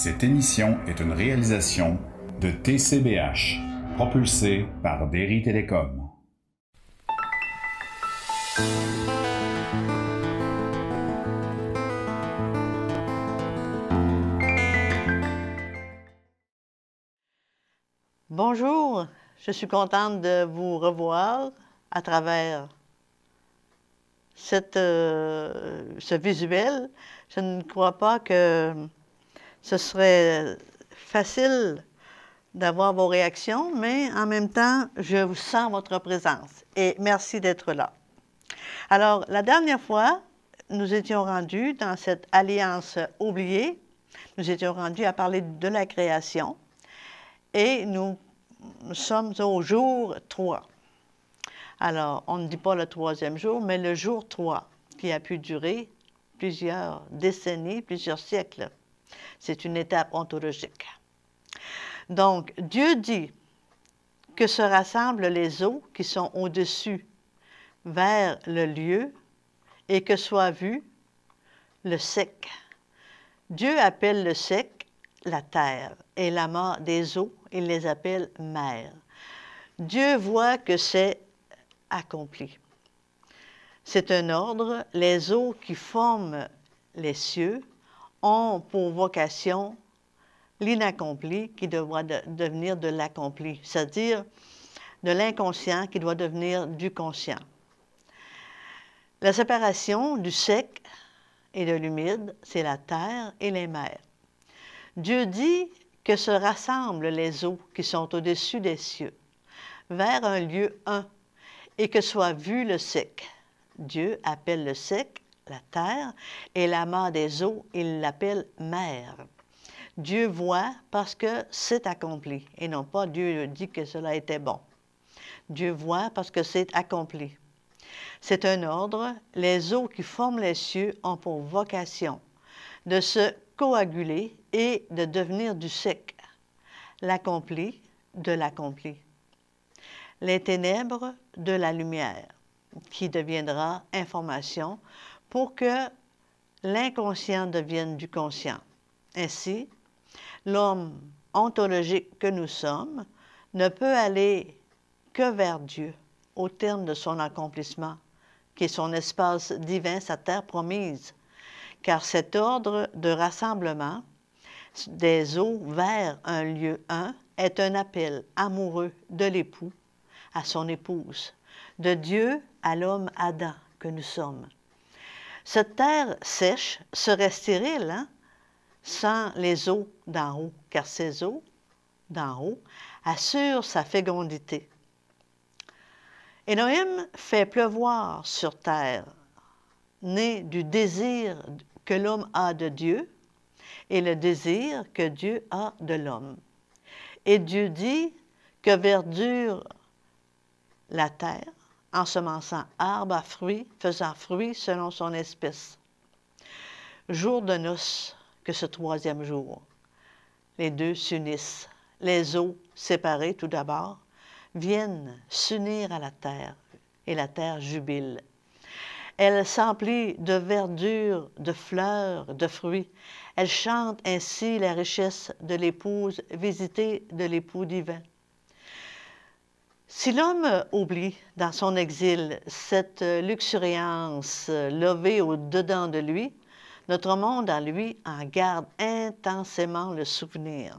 Cette émission est une réalisation de TCBH, propulsée par Derry Télécom. Bonjour, je suis contente de vous revoir à travers cette, euh, ce visuel. Je ne crois pas que ce serait facile d'avoir vos réactions, mais en même temps, je vous sens votre présence et merci d'être là. Alors, la dernière fois, nous étions rendus dans cette alliance oubliée, nous étions rendus à parler de la création et nous sommes au jour 3. Alors, on ne dit pas le troisième jour, mais le jour 3, qui a pu durer plusieurs décennies, plusieurs siècles. C'est une étape ontologique. Donc, Dieu dit que se rassemblent les eaux qui sont au-dessus vers le lieu et que soit vu le sec. Dieu appelle le sec la terre et la mort des eaux, il les appelle mer. Dieu voit que c'est accompli. C'est un ordre, les eaux qui forment les cieux ont pour vocation l'inaccompli qui doit devenir de l'accompli, c'est-à-dire de l'inconscient qui doit devenir du conscient. La séparation du sec et de l'humide, c'est la terre et les mers. Dieu dit que se rassemblent les eaux qui sont au-dessus des cieux, vers un lieu un, et que soit vu le sec. Dieu appelle le sec la terre, et la l'amas des eaux, il l'appelle mer. Dieu voit parce que c'est accompli, et non pas Dieu dit que cela était bon. Dieu voit parce que c'est accompli. C'est un ordre, les eaux qui forment les cieux ont pour vocation de se coaguler et de devenir du sec, l'accompli de l'accompli, les ténèbres de la lumière, qui deviendra information pour que l'inconscient devienne du conscient. Ainsi, l'homme ontologique que nous sommes ne peut aller que vers Dieu au terme de son accomplissement, qui est son espace divin, sa terre promise, car cet ordre de rassemblement des eaux vers un lieu un est un appel amoureux de l'époux à son épouse, de Dieu à l'homme Adam que nous sommes. Cette terre sèche serait stérile hein, sans les eaux d'en haut, car ces eaux d'en haut assurent sa fécondité. Elohim fait pleuvoir sur terre, né du désir que l'homme a de Dieu et le désir que Dieu a de l'homme. Et Dieu dit que verdure la terre ensemençant arbre à fruits, faisant fruit selon son espèce. Jour de noces que ce troisième jour. Les deux s'unissent. Les eaux, séparées tout d'abord, viennent s'unir à la terre, et la terre jubile. Elle s'emplit de verdure, de fleurs, de fruits. Elle chante ainsi la richesse de l'épouse visitée de l'époux divin. Si l'homme oublie dans son exil cette luxuriance euh, levée au-dedans de lui, notre monde en lui en garde intensément le souvenir.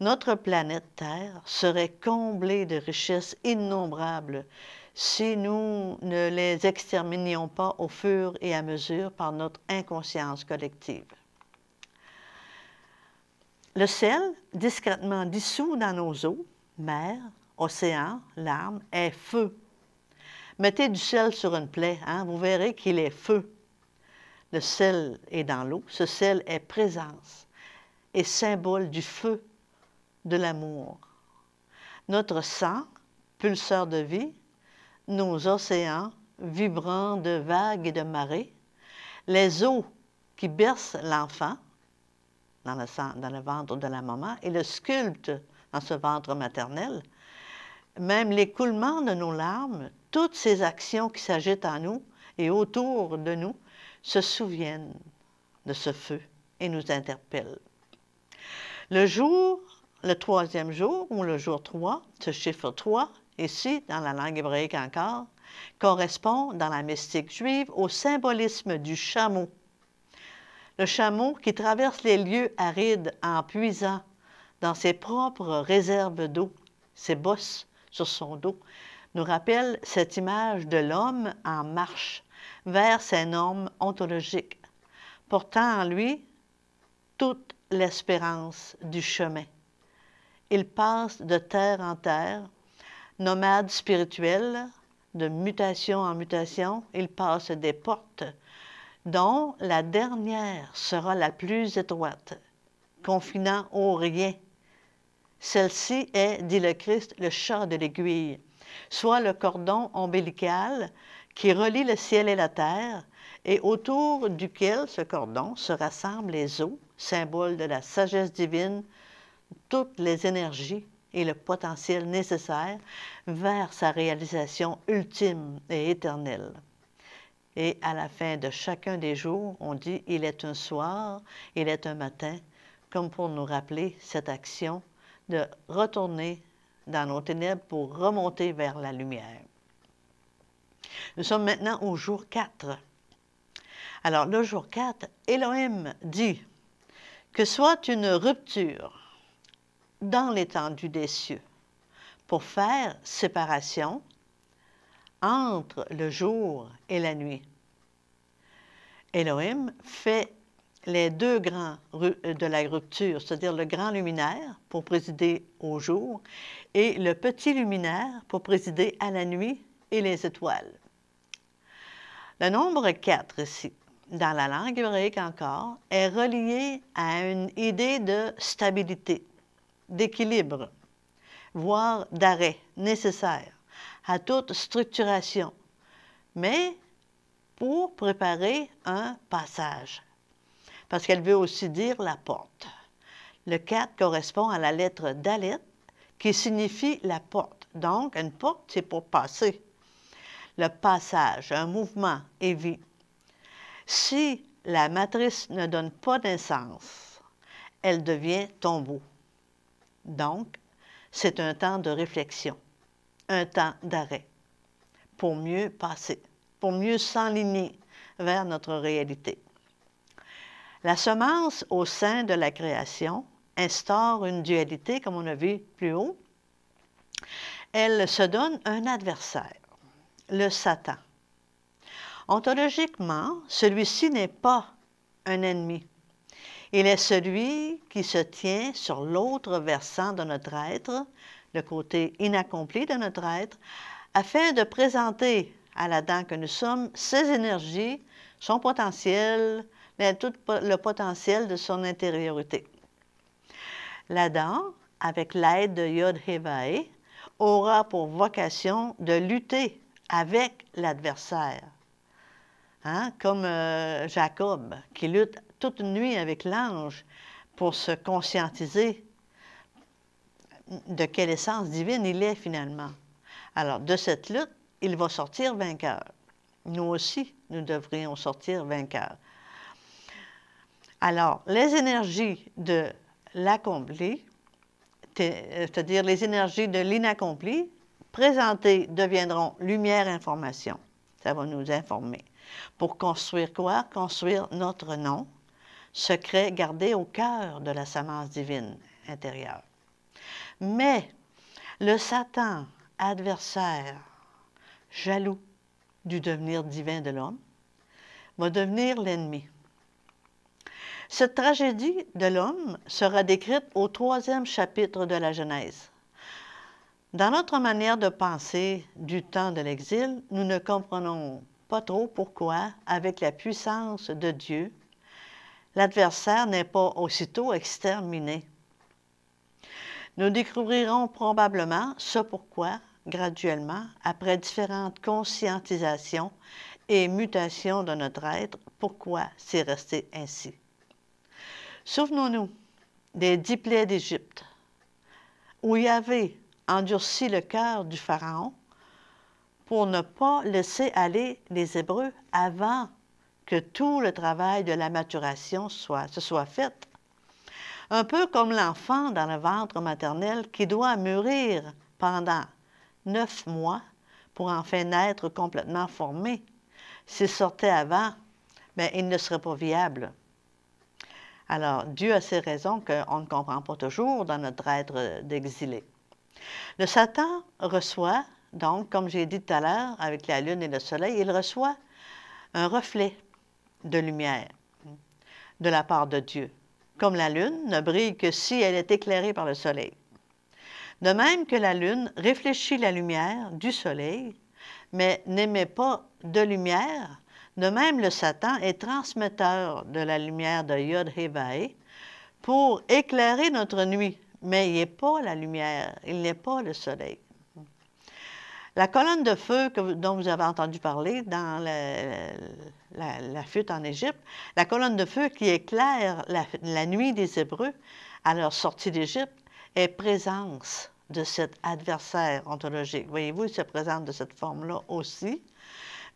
Notre planète Terre serait comblée de richesses innombrables si nous ne les exterminions pas au fur et à mesure par notre inconscience collective. Le sel, discrètement dissous dans nos eaux, mer, océan, l'âme, est feu. Mettez du sel sur une plaie, hein, vous verrez qu'il est feu. Le sel est dans l'eau, ce sel est présence et symbole du feu, de l'amour. Notre sang, pulseur de vie, nos océans, vibrants de vagues et de marées, les eaux qui bercent l'enfant dans le, dans le ventre de la maman et le sculpte dans ce ventre maternel, même l'écoulement de nos larmes, toutes ces actions qui s'agitent en nous et autour de nous se souviennent de ce feu et nous interpellent. Le jour, le troisième jour, ou le jour 3, ce chiffre 3, ici dans la langue hébraïque encore, correspond dans la mystique juive au symbolisme du chameau. Le chameau qui traverse les lieux arides en puisant dans ses propres réserves d'eau, ses bosses, sur son dos, nous rappelle cette image de l'homme en marche vers ses normes ontologiques, portant en lui toute l'espérance du chemin. Il passe de terre en terre, nomade spirituel, de mutation en mutation, il passe des portes, dont la dernière sera la plus étroite, confinant au rien celle-ci est, dit le Christ, le chat de l'aiguille, soit le cordon ombilical qui relie le ciel et la terre, et autour duquel ce cordon se rassemblent les eaux, symbole de la sagesse divine, toutes les énergies et le potentiel nécessaire vers sa réalisation ultime et éternelle. Et à la fin de chacun des jours, on dit Il est un soir, il est un matin, comme pour nous rappeler cette action de retourner dans nos ténèbres pour remonter vers la lumière. Nous sommes maintenant au jour 4. Alors, le jour 4, Elohim dit que soit une rupture dans l'étendue des cieux pour faire séparation entre le jour et la nuit. Elohim fait les deux grands euh, de la rupture, c'est-à-dire le grand luminaire pour présider au jour et le petit luminaire pour présider à la nuit et les étoiles. Le nombre 4 ici, dans la langue hébraïque encore, est relié à une idée de stabilité, d'équilibre, voire d'arrêt nécessaire à toute structuration, mais pour préparer un passage parce qu'elle veut aussi dire la porte. Le 4 correspond à la lettre Dalet, qui signifie la porte. Donc, une porte, c'est pour passer. Le passage, un mouvement et vie. Si la matrice ne donne pas naissance, elle devient tombeau. Donc, c'est un temps de réflexion, un temps d'arrêt, pour mieux passer, pour mieux s'enligner vers notre réalité. La semence au sein de la création instaure une dualité, comme on a vu plus haut. Elle se donne un adversaire, le Satan. Ontologiquement, celui-ci n'est pas un ennemi. Il est celui qui se tient sur l'autre versant de notre être, le côté inaccompli de notre être, afin de présenter à la dent que nous sommes ses énergies, son potentiel, mais tout le potentiel de son intériorité. L'Adam, avec l'aide de Yod-Hevae, aura pour vocation de lutter avec l'adversaire, hein, comme euh, Jacob, qui lutte toute nuit avec l'ange pour se conscientiser de quelle essence divine il est finalement. Alors, de cette lutte, il va sortir vainqueur. Nous aussi, nous devrions sortir vainqueurs. Alors, les énergies de l'accompli, euh, c'est-à-dire les énergies de l'inaccompli, présentées deviendront lumière information. Ça va nous informer. Pour construire quoi? Construire notre nom, secret gardé au cœur de la semence divine intérieure. Mais le Satan, adversaire, jaloux du devenir divin de l'homme, va devenir l'ennemi. Cette tragédie de l'homme sera décrite au troisième chapitre de la Genèse. Dans notre manière de penser du temps de l'exil, nous ne comprenons pas trop pourquoi, avec la puissance de Dieu, l'adversaire n'est pas aussitôt exterminé. Nous découvrirons probablement ce pourquoi graduellement après différentes conscientisations et mutations de notre être, pourquoi c'est resté ainsi. Souvenons-nous des dix plaies d'Égypte, où avait endurci le cœur du Pharaon pour ne pas laisser aller les Hébreux avant que tout le travail de la maturation soit, se soit fait. Un peu comme l'enfant dans le ventre maternel qui doit mûrir pendant neuf mois pour enfin naître complètement formé. S'il sortait avant, mais ben, il ne serait pas viable. Alors, Dieu a ses raisons qu'on ne comprend pas toujours dans notre être d'exilé. Le Satan reçoit, donc, comme j'ai dit tout à l'heure, avec la lune et le soleil, il reçoit un reflet de lumière de la part de Dieu, comme la lune ne brille que si elle est éclairée par le soleil. De même que la lune réfléchit la lumière du soleil, mais n'émet pas de lumière de même, le Satan est transmetteur de la lumière de yod pour éclairer notre nuit, mais il n'est pas la lumière, il n'est pas le soleil. La colonne de feu dont vous avez entendu parler dans la, fuite en Égypte, la colonne de feu qui éclaire la, la nuit des Hébreux à leur sortie d'Égypte, est présence de cet adversaire ontologique. Voyez-vous, il se présente de cette forme-là aussi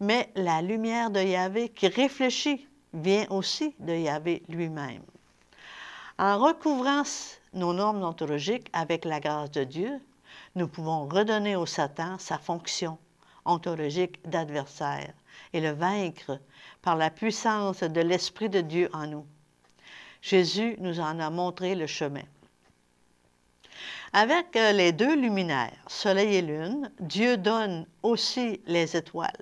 mais la lumière de Yahvé qui réfléchit vient aussi de Yahvé lui-même. En recouvrant nos normes ontologiques avec la grâce de Dieu, nous pouvons redonner au Satan sa fonction ontologique d'adversaire et le vaincre par la puissance de l'Esprit de Dieu en nous. Jésus nous en a montré le chemin. Avec euh, les deux luminaires, Soleil et Lune, Dieu donne aussi les étoiles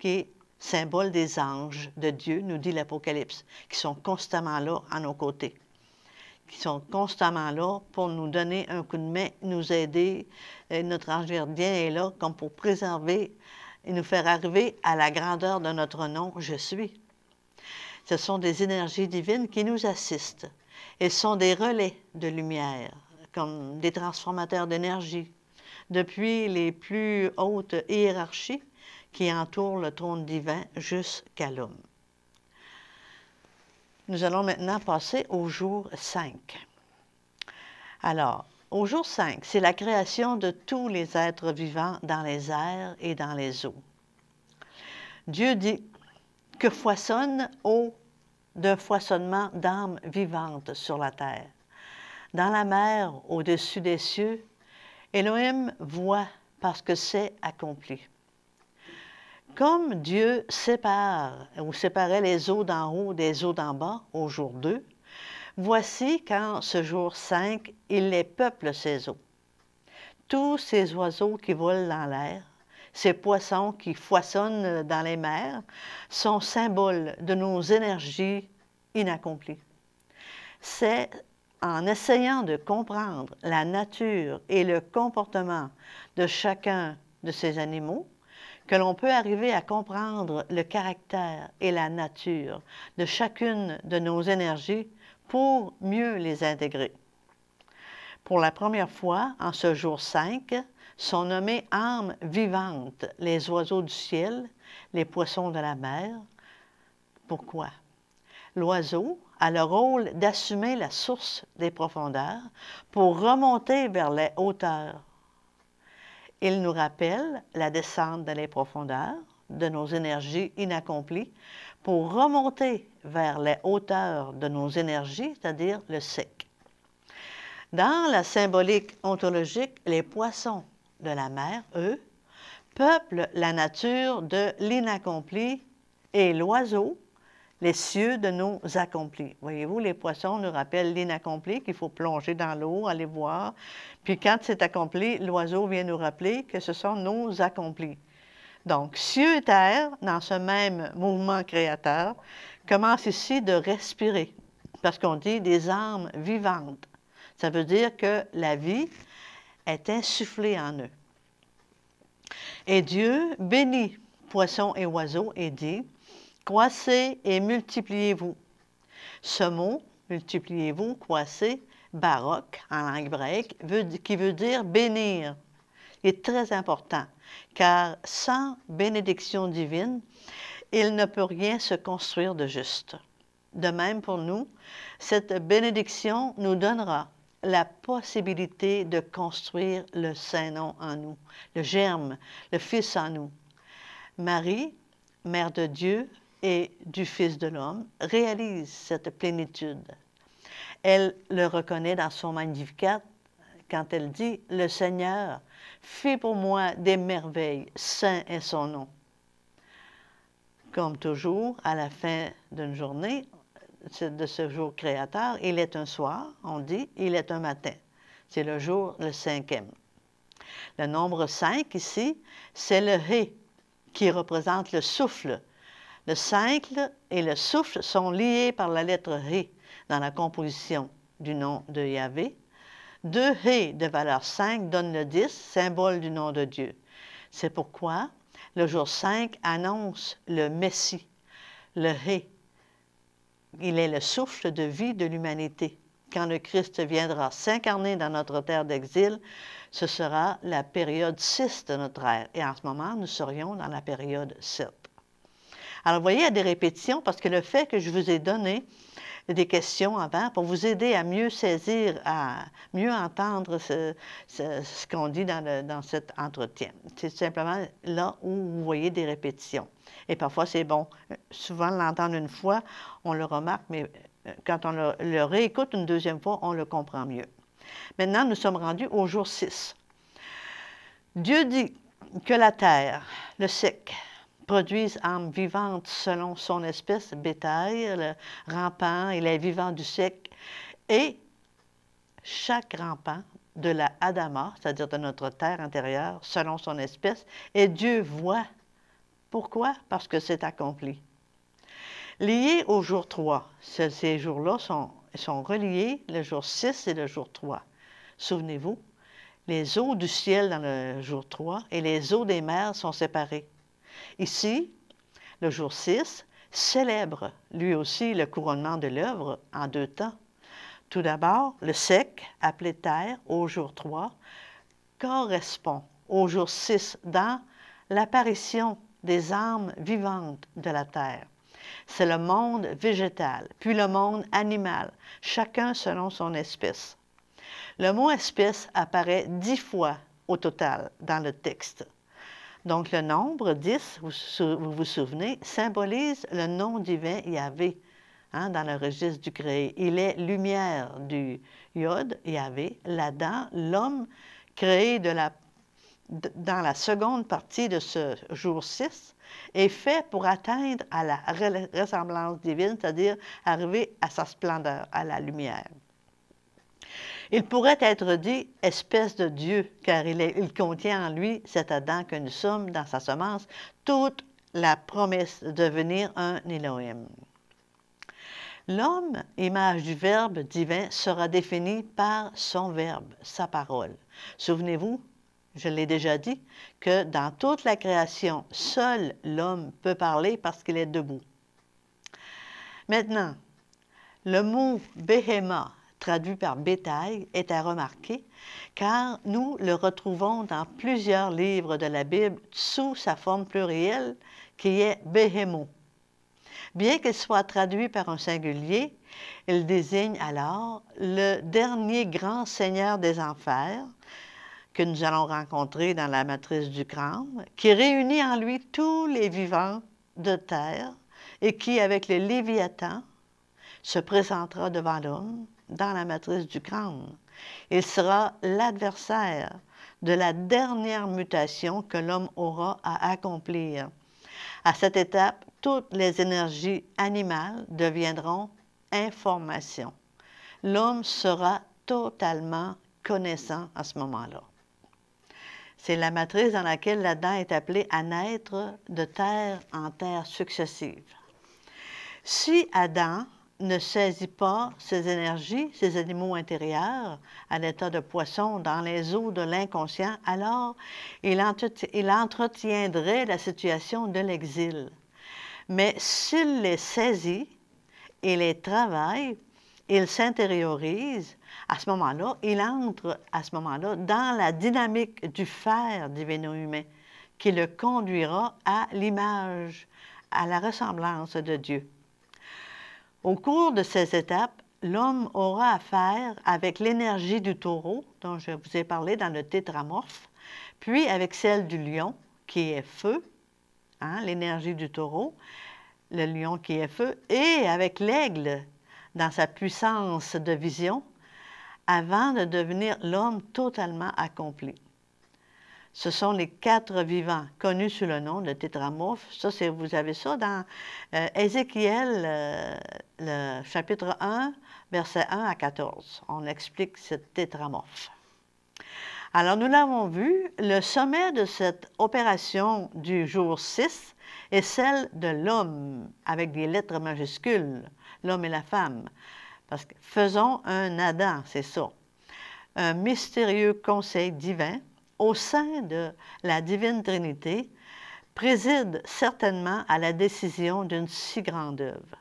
qui est symbole des anges de Dieu, nous dit l'Apocalypse, qui sont constamment là à nos côtés, qui sont constamment là pour nous donner un coup de main, nous aider. notre ange gardien est là comme pour préserver et nous faire arriver à la grandeur de notre nom, je suis. Ce sont des énergies divines qui nous assistent. Elles sont des relais de lumière, comme des transformateurs d'énergie. Depuis les plus hautes hiérarchies, qui entoure le trône divin jusqu'à l'homme. Nous allons maintenant passer au jour 5. Alors, au jour 5, c'est la création de tous les êtres vivants dans les airs et dans les eaux. Dieu dit que foisonne eau d'un foisonnement d'âmes vivantes sur la terre. Dans la mer, au-dessus des cieux, Elohim voit parce que c'est accompli. Comme Dieu sépare ou séparait les eaux d'en haut des eaux d'en bas au jour 2, voici qu'en ce jour 5, il les peuple ces eaux. Tous ces oiseaux qui volent dans l'air, ces poissons qui foisonnent dans les mers, sont symboles de nos énergies inaccomplies. C'est en essayant de comprendre la nature et le comportement de chacun de ces animaux que l'on peut arriver à comprendre le caractère et la nature de chacune de nos énergies pour mieux les intégrer. Pour la première fois, en ce jour 5, sont nommées âmes vivantes les oiseaux du ciel, les poissons de la mer. Pourquoi? L'oiseau a le rôle d'assumer la source des profondeurs pour remonter vers les hauteurs il nous rappelle la descente dans les profondeurs de nos énergies inaccomplies pour remonter vers les hauteurs de nos énergies, c'est-à-dire le sec. Dans la symbolique ontologique, les poissons de la mer, eux, peuplent la nature de l'inaccompli et l'oiseau, les cieux de nos accomplis. Voyez-vous, les poissons nous rappellent l'inaccompli, qu'il faut plonger dans l'eau, aller voir. Puis quand c'est accompli, l'oiseau vient nous rappeler que ce sont nos accomplis. Donc, cieux et terre, dans ce même mouvement créateur, commencent ici de respirer, parce qu'on dit des âmes vivantes. Ça veut dire que la vie est insufflée en eux. Et Dieu bénit poissons et oiseaux et dit, Croissez et multipliez-vous. Ce mot, multipliez-vous, croissez, baroque en langue grecque, qui veut dire bénir, est très important, car sans bénédiction divine, il ne peut rien se construire de juste. De même pour nous, cette bénédiction nous donnera la possibilité de construire le Saint-Nom en nous, le germe, le Fils en nous. Marie, Mère de Dieu, et du Fils de l'homme, réalise cette plénitude. Elle le reconnaît dans son Magnificat quand elle dit Le Seigneur fait pour moi des merveilles, saint est son nom. Comme toujours, à la fin d'une journée, de ce jour créateur, il est un soir, on dit, il est un matin. C'est le jour, le cinquième. Le nombre 5 ici, c'est le Ré qui représente le souffle, le cycle et le souffle sont liés par la lettre Ré dans la composition du nom de Yahvé. Deux Ré de valeur 5 donnent le 10, symbole du nom de Dieu. C'est pourquoi le jour 5 annonce le Messie, le Ré. Il est le souffle de vie de l'humanité. Quand le Christ viendra s'incarner dans notre terre d'exil, ce sera la période 6 de notre ère. Et en ce moment, nous serions dans la période 7. Alors, voyez, il y a des répétitions parce que le fait que je vous ai donné des questions avant pour vous aider à mieux saisir, à mieux entendre ce, qu'on dit dans, cet entretien. C'est simplement là où vous voyez des répétitions. Et parfois, c'est bon. Souvent, l'entendre une fois, on le remarque, mais euh, quand on le réécoute une deuxième fois, on le comprend mieux. Maintenant, nous sommes rendus au jour 6. Dieu dit que la terre, le sec, produisent âmes vivantes selon son espèce, bétail, rampant et les vivants du siècle. Et chaque rampant de la Adama, c'est-à-dire de notre terre intérieure, selon son espèce, et Dieu voit. Pourquoi? Parce que c'est accompli. Lié au jour 3, ces jours-là sont, sont reliés, le jour 6 et le jour 3. Souvenez-vous, les eaux du ciel dans le jour 3 et les eaux des mers sont séparées. Ici, le jour 6 célèbre lui aussi le couronnement de l'œuvre en deux temps. Tout d'abord, le sec, appelé terre, au jour 3, correspond au jour 6 dans l'apparition des âmes vivantes de la terre. C'est le monde végétal, puis le monde animal, chacun selon son espèce. Le mot espèce apparaît dix fois au total dans le texte. Donc, le nombre 10, vous vous, souvenez, symbolise le nom divin Yahvé hein, dans le registre du créé. Il est lumière du Yod, Yahvé, l'Adam, l'homme créé dans la seconde partie de ce jour 6 est fait pour atteindre à la ressemblance divine, c'est-à-dire arriver à sa splendeur, à la lumière. Il pourrait être dit espèce de Dieu, car il, contient en lui, cet Adam que nous sommes dans sa semence, toute la promesse de devenir un Elohim. L'homme, image du Verbe divin, sera défini par son Verbe, sa parole. Souvenez-vous, je l'ai déjà dit, que dans toute la création, seul l'homme peut parler parce qu'il est debout. Maintenant, le mot béhéma traduit par bétail, est à remarquer, car nous le retrouvons dans plusieurs livres de la Bible sous sa forme plurielle qui est behemoth. Bien qu'il soit traduit par un singulier, il désigne alors le dernier grand seigneur des enfers que nous allons rencontrer dans la matrice du crâne, qui réunit en lui tous les vivants de terre et qui, avec le Léviathan, se présentera devant l'homme dans la matrice du crâne. Il sera l'adversaire de la dernière mutation que l'homme aura à accomplir. À cette étape, toutes les énergies animales deviendront information. L'homme sera totalement connaissant à ce moment-là. C'est la matrice dans laquelle l'Adam est appelé à naître de terre en terre successive. Si Adam ne saisit pas ses énergies, ses animaux intérieurs, à l'état de poisson, dans les eaux de l'inconscient, alors il, entretiendrait la situation de l'exil. Mais s'il les saisit il les travaille, il s'intériorise, à ce moment-là, il entre à ce moment-là dans la dynamique du faire divino humain qui le conduira à l'image, à la ressemblance de Dieu. Au cours de ces étapes, l'homme aura affaire avec l'énergie du taureau, dont je vous ai parlé dans le tétramorphe, puis avec celle du lion, qui est feu, hein, l'énergie du taureau, le lion qui est feu, et avec l'aigle, dans sa puissance de vision, avant de devenir l'homme totalement accompli ce sont les quatre vivants connus sous le nom de tétramorphes. Ça, vous avez ça dans euh, Ézéchiel, euh, chapitre 1, versets 1 à 14. On explique ce tétramorphe. Alors, nous l'avons vu, le sommet de cette opération du jour 6 est celle de l'homme, avec des lettres majuscules, l'homme et la femme. Parce que faisons un Adam, c'est ça. Un mystérieux conseil divin au sein de la Divine Trinité préside certainement à la décision d'une si grande œuvre.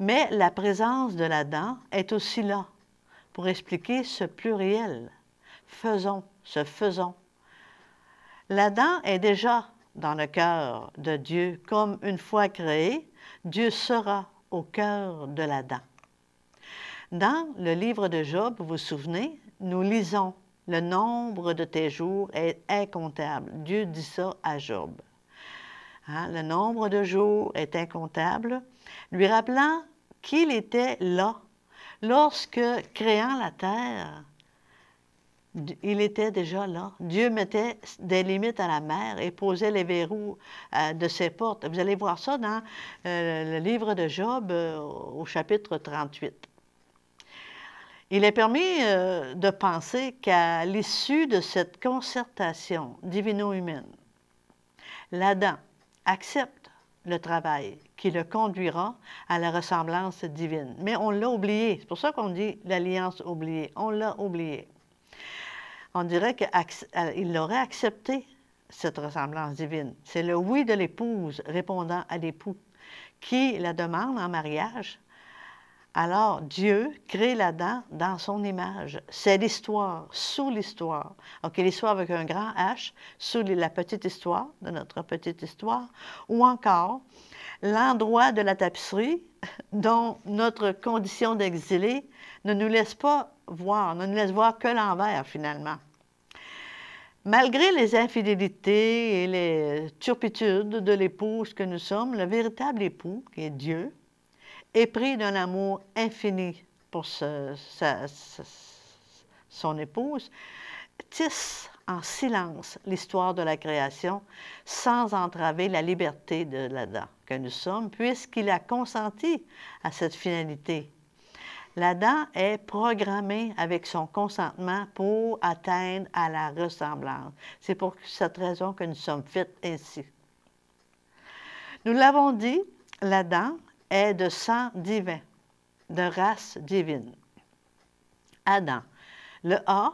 Mais la présence de l'Adam est aussi là pour expliquer ce pluriel. Faisons, ce faisons. L'Adam est déjà dans le cœur de Dieu comme une fois créé, Dieu sera au cœur de l'Adam. Dans le livre de Job, vous vous souvenez, nous lisons le nombre de tes jours est incontable. Dieu dit ça à Job. Hein? Le nombre de jours est incontable, lui rappelant qu'il était là lorsque, créant la terre, il était déjà là. Dieu mettait des limites à la mer et posait les verrous euh, de ses portes. Vous allez voir ça dans euh, le livre de Job euh, au chapitre 38. Il est permis euh, de penser qu'à l'issue de cette concertation divino-humaine, l'Adam accepte le travail qui le conduira à la ressemblance divine. Mais on l'a oublié. C'est pour ça qu'on dit l'alliance oubliée. On l'a oublié. On dirait qu'il euh, aurait accepté cette ressemblance divine. C'est le oui de l'épouse répondant à l'époux qui la demande en mariage alors, Dieu crée l'Adam dans son image. C'est l'histoire, sous l'histoire. donc l'histoire avec un grand H, sous la petite histoire, de notre petite histoire, ou encore l'endroit de la tapisserie dont notre condition d'exilé ne nous laisse pas voir, ne nous laisse voir que l'envers, finalement. Malgré les infidélités et les turpitudes de l'épouse que nous sommes, le véritable époux, qui est Dieu, épris d'un amour infini pour son épouse, tisse en silence l'histoire de la création sans entraver la liberté de l'Adam que nous sommes, puisqu'il a consenti à cette finalité. L'Adam est programmé avec son consentement pour atteindre à la ressemblance. C'est pour cette raison que nous sommes faits ainsi. Nous l'avons dit, l'Adam est de sang divin, de race divine. Adam. Le A,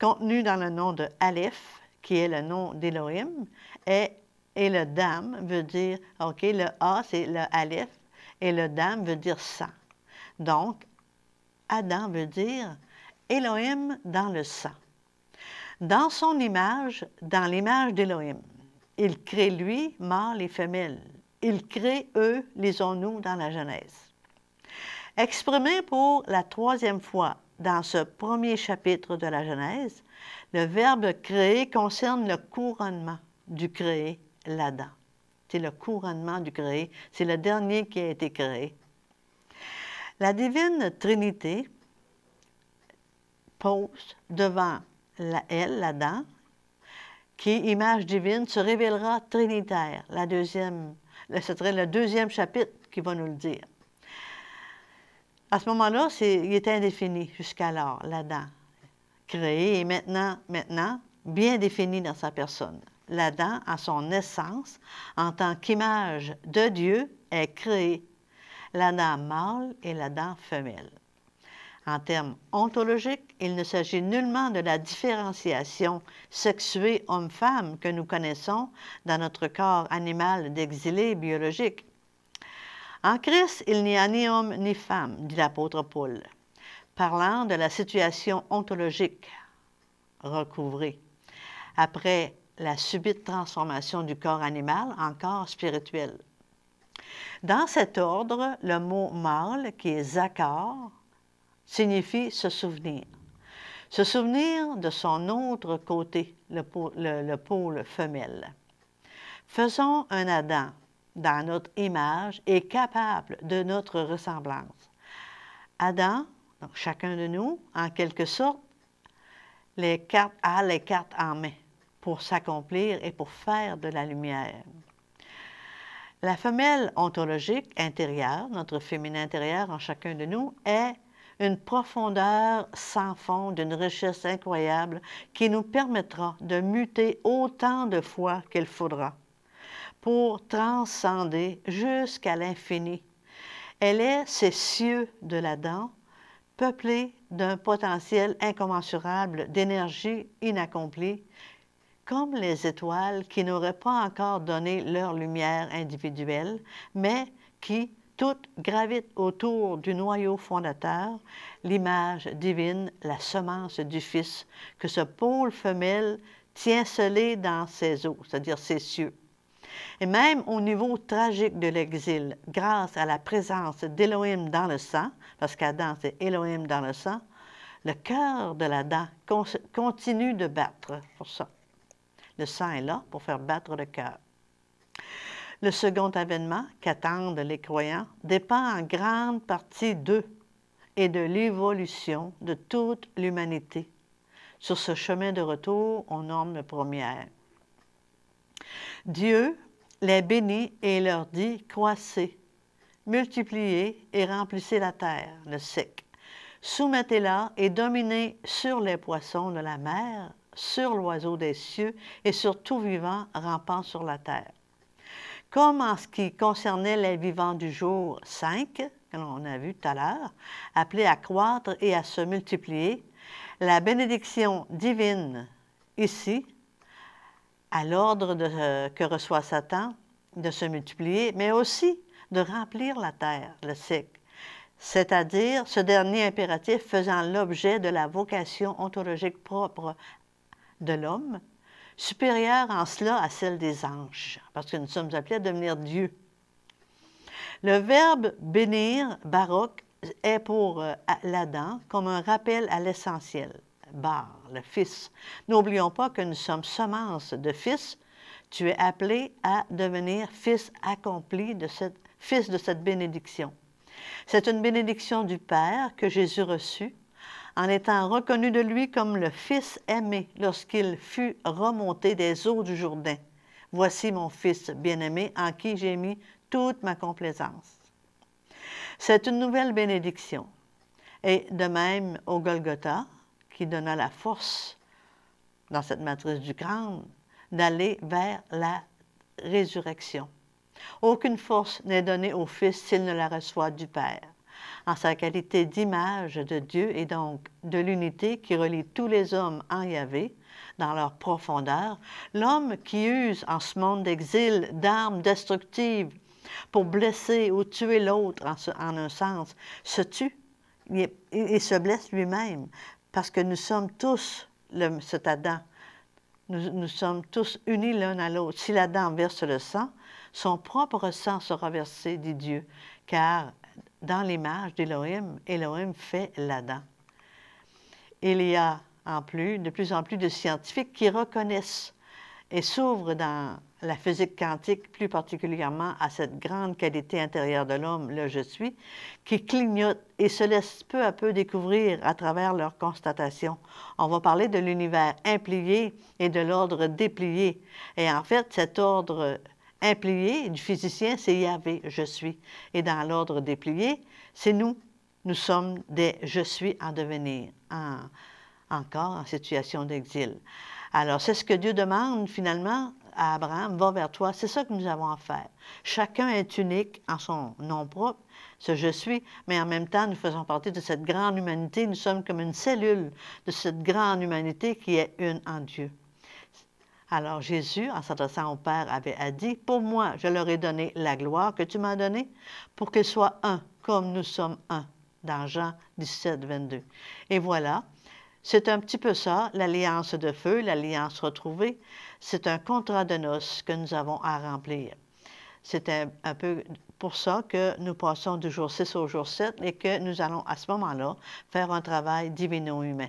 contenu dans le nom de Aleph, qui est le nom d'Élohim, et, le Dam veut dire, OK, le A, c'est le Aleph, et le Dam veut dire sang. Donc, Adam veut dire Elohim dans le sang. Dans son image, dans l'image d'Élohim, il crée lui, mâle et femelle. Ils créent, eux, les nous dans la Genèse. Exprimé pour la troisième fois dans ce premier chapitre de la Genèse, le verbe créer concerne le couronnement du créé, l'Adam. C'est le couronnement du créé, c'est le dernier qui a été créé. La divine Trinité pose devant la, elle, l'Adam, qui, image divine, se révélera trinitaire, la deuxième ben, ce serait le deuxième chapitre qui va nous le dire. À ce moment-là, il est indéfini jusqu'alors, l'Adam. Créé et maintenant, maintenant, bien défini dans sa personne. L'Adam, à son essence, en tant qu'image de Dieu, est créé. L'Adam mâle et l'Adam femelle. En termes ontologiques, il ne s'agit nullement de la différenciation sexuée homme-femme que nous connaissons dans notre corps animal d'exilé biologique. En Christ, il n'y a ni homme ni femme, dit l'apôtre Paul, parlant de la situation ontologique recouvrée après la subite transformation du corps animal en corps spirituel. Dans cet ordre, le mot mâle, qui est zakar » signifie se souvenir. Se souvenir de son autre côté, le, pôle femelle. Faisons un Adam dans notre image et capable de notre ressemblance. Adam, donc chacun de nous, en quelque sorte, les cartes, a les cartes en main pour s'accomplir et pour faire de la lumière. La femelle ontologique intérieure, notre féminin intérieur en chacun de nous, est une profondeur sans fond d'une richesse incroyable qui nous permettra de muter autant de fois qu'il faudra pour transcender jusqu'à l'infini. Elle est ces cieux de la dent, peuplés d'un potentiel incommensurable d'énergie inaccomplie, comme les étoiles qui n'auraient pas encore donné leur lumière individuelle, mais qui, toutes gravitent autour du noyau fondateur, l'image divine, la semence du Fils, que ce pôle femelle tient scellé dans ses eaux, c'est-à-dire ses cieux. Et même au niveau tragique de l'exil, grâce à la présence d'Élohim dans le sang, parce qu'Adam c'est Elohim dans le sang, le cœur de l'Adam continue de battre pour ça. Le sang est là pour faire battre le cœur. Le second avènement qu'attendent les croyants dépend en grande partie d'eux et de l'évolution de toute l'humanité. Sur ce chemin de retour, on nomme le premier. Dieu les bénit et leur dit Croissez, multipliez et remplissez la terre, le sec. Soumettez-la et dominez sur les poissons de la mer, sur l'oiseau des cieux et sur tout vivant rampant sur la terre. Comme en ce qui concernait les vivants du jour 5, que l'on a vu tout à l'heure, appelés à croître et à se multiplier, la bénédiction divine ici, à l'ordre euh, que reçoit Satan de se multiplier, mais aussi de remplir la terre, le cycle, c'est-à-dire ce dernier impératif faisant l'objet de la vocation ontologique propre de l'homme supérieure en cela à celle des anges, parce que nous sommes appelés à devenir Dieu. Le verbe bénir, baroque, est pour euh, l'Adam comme un rappel à l'essentiel, bar, le Fils. N'oublions pas que nous sommes semences de Fils. Tu es appelé à devenir fils accompli, de cette, fils de cette bénédiction. C'est une bénédiction du Père que Jésus reçut en étant reconnu de lui comme le Fils aimé lorsqu'il fut remonté des eaux du Jourdain. Voici mon Fils bien-aimé en qui j'ai mis toute ma complaisance. C'est une nouvelle bénédiction. Et de même au Golgotha, qui donna la force dans cette matrice du crâne d'aller vers la résurrection. Aucune force n'est donnée au Fils s'il ne la reçoit du Père en sa qualité d'image de Dieu et donc de l'unité qui relie tous les hommes en Yahvé dans leur profondeur, l'homme qui use en ce monde d'exil d'armes destructives pour blesser ou tuer l'autre en, un sens, se tue et, se blesse lui-même parce que nous sommes tous cet Adam. Nous, nous sommes tous unis l'un à l'autre. Si l'Adam verse le sang, son propre sang sera versé, dit Dieu, car dans l'image d'Élohim, Elohim fait l'Adam. Il y a en plus, de plus en plus de scientifiques qui reconnaissent et s'ouvrent dans la physique quantique, plus particulièrement à cette grande qualité intérieure de l'homme, le je suis, qui clignote et se laisse peu à peu découvrir à travers leurs constatations. On va parler de l'univers implié et de l'ordre déplié. Et en fait, cet ordre un plié du physicien, c'est Yahvé, je suis. Et dans l'ordre des pliés, c'est nous. Nous sommes des je suis en devenir, encore en situation d'exil. Alors, c'est ce que Dieu demande finalement à Abraham, va vers toi. C'est ça que nous avons à faire. Chacun est unique en son nom propre, ce je suis, mais en même temps, nous faisons partie de cette grande humanité. Nous sommes comme une cellule de cette grande humanité qui est une en Dieu. Alors Jésus, en s'adressant au Père, avait dit, Pour moi, je leur ai donné la gloire que tu m'as donnée, pour qu'ils soient un, comme nous sommes un, dans Jean 17, 22. Et voilà, c'est un petit peu ça, l'alliance de feu, l'alliance retrouvée. C'est un contrat de noces que nous avons à remplir. C'est un, peu pour ça que nous passons du jour 6 au jour 7 et que nous allons à ce moment-là faire un travail divino-humain.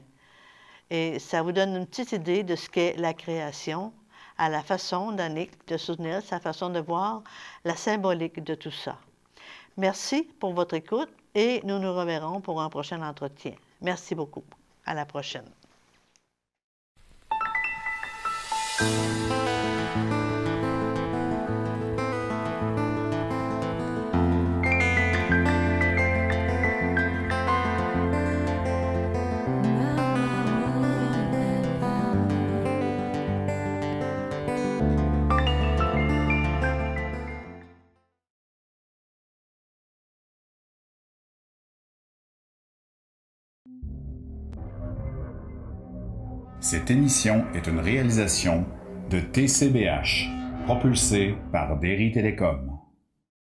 Et ça vous donne une petite idée de ce qu'est la création à la façon d'Annick de soutenir, sa façon de voir la symbolique de tout ça. Merci pour votre écoute et nous nous reverrons pour un prochain entretien. Merci beaucoup. À la prochaine. Cette émission est une réalisation de TCBH, propulsée par Derry Telecom.